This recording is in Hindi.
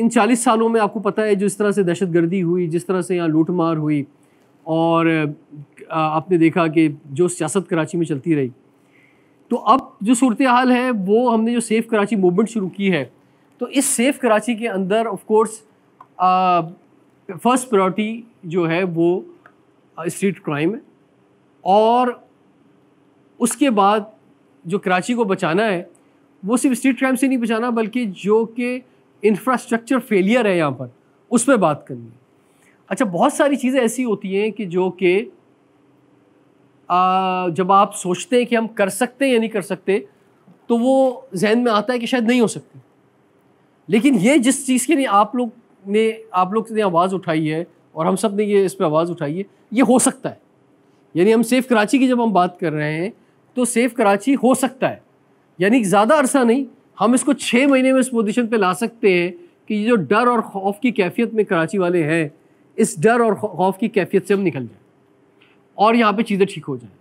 इन चालीस सालों में आपको पता है जिस तरह से दहशत गर्दी हुई जिस तरह से यहाँ लूट मार हुई और आपने देखा कि जो सियासत कराची में चलती रही तो अब जो सूरत हाल है वो हमने जो सेफ़ कराची मूवमेंट शुरू की है तो इस सेफ़ कराची के अंदर ऑफ कोर्स फर्स्ट प्रायोरिटी जो है वो स्ट्रीट क्राइम है और उसके बाद जो कराची को बचाना है वो सिर्फ स्ट्रीट क्राइम से नहीं बचाना बल्कि जो कि इंफ्रास्ट्रक्चर फेलियर है यहाँ पर उस पर बात करनी है अच्छा बहुत सारी चीज़ें ऐसी होती हैं कि जो कि जब आप सोचते हैं कि हम कर सकते हैं या नहीं कर सकते तो वो जहन में आता है कि शायद नहीं हो सकते लेकिन ये जिस चीज़ के लिए आप लोग ने आप लोग ने आवाज़ उठाई है और हम सब ने ये इस पर आवाज़ उठाई है ये हो सकता है यानी हम सेफ़ कराची की जब हम बात कर रहे हैं तो सेफ़ कराची हो सकता है यानी ज़्यादा अरसा नहीं हम इसको छः महीने में इस पोजिशन पर ला सकते हैं कि ये जो डर और खौफ की कैफियत में कराची वाले हैं इस डर और खौफ की कैफियत से हम निकल जाए और यहाँ पर चीज़ें ठीक हो जाएँ